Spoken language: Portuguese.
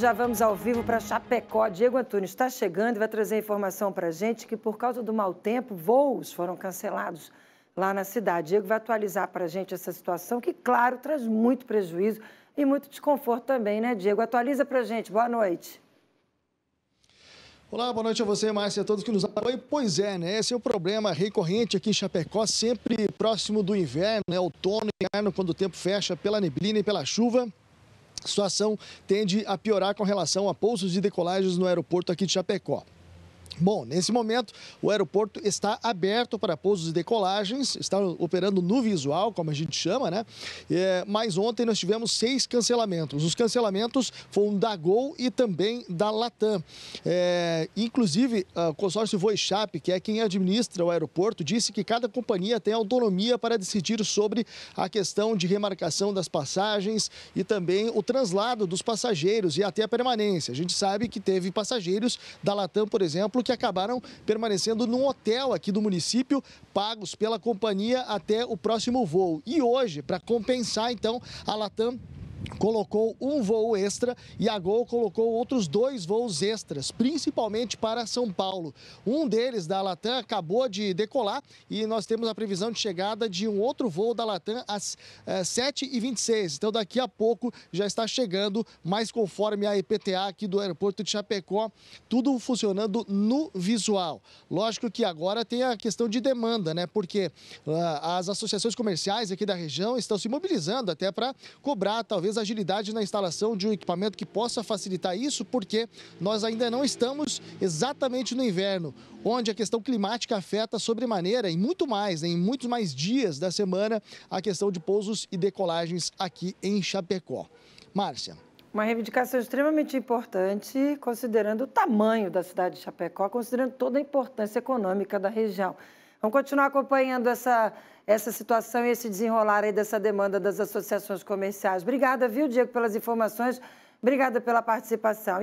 Já vamos ao vivo para Chapecó. Diego Antunes está chegando e vai trazer informação para a gente que, por causa do mau tempo, voos foram cancelados lá na cidade. Diego vai atualizar para a gente essa situação, que, claro, traz muito prejuízo e muito desconforto também, né, Diego? Atualiza para a gente. Boa noite. Olá, boa noite a você, Márcia, a todos que nos apoiam. Pois é, né? Esse é o problema recorrente aqui em Chapecó, sempre próximo do inverno, né? Outono e inverno, quando o tempo fecha pela neblina e pela chuva. A situação tende a piorar com relação a pousos e decolagens no aeroporto aqui de Chapecó. Bom, nesse momento, o aeroporto está aberto para pousos e decolagens, está operando no visual, como a gente chama, né? É, mas ontem nós tivemos seis cancelamentos. Os cancelamentos foram da Gol e também da Latam. É, inclusive, o consórcio Voixap, que é quem administra o aeroporto, disse que cada companhia tem autonomia para decidir sobre a questão de remarcação das passagens e também o translado dos passageiros e até a permanência. A gente sabe que teve passageiros da Latam, por exemplo, que acabaram permanecendo num hotel aqui do município, pagos pela companhia até o próximo voo. E hoje, para compensar, então, a Latam colocou um voo extra e a Gol colocou outros dois voos extras, principalmente para São Paulo. Um deles, da Latam, acabou de decolar e nós temos a previsão de chegada de um outro voo da Latam às é, eh, 7h26. Então, daqui a pouco já está chegando, mas conforme a EPTA aqui do aeroporto de Chapecó, tudo funcionando no visual. Lógico que agora tem a questão de demanda, né? Porque uh, as associações comerciais aqui da região estão se mobilizando até para cobrar, talvez, a agilidade na instalação de um equipamento que possa facilitar isso, porque nós ainda não estamos exatamente no inverno, onde a questão climática afeta sobremaneira e muito mais, né, em muitos mais dias da semana, a questão de pousos e decolagens aqui em Chapecó. Márcia. Uma reivindicação extremamente importante, considerando o tamanho da cidade de Chapecó, considerando toda a importância econômica da região. Vamos continuar acompanhando essa, essa situação e esse desenrolar aí dessa demanda das associações comerciais. Obrigada, viu, Diego, pelas informações. Obrigada pela participação.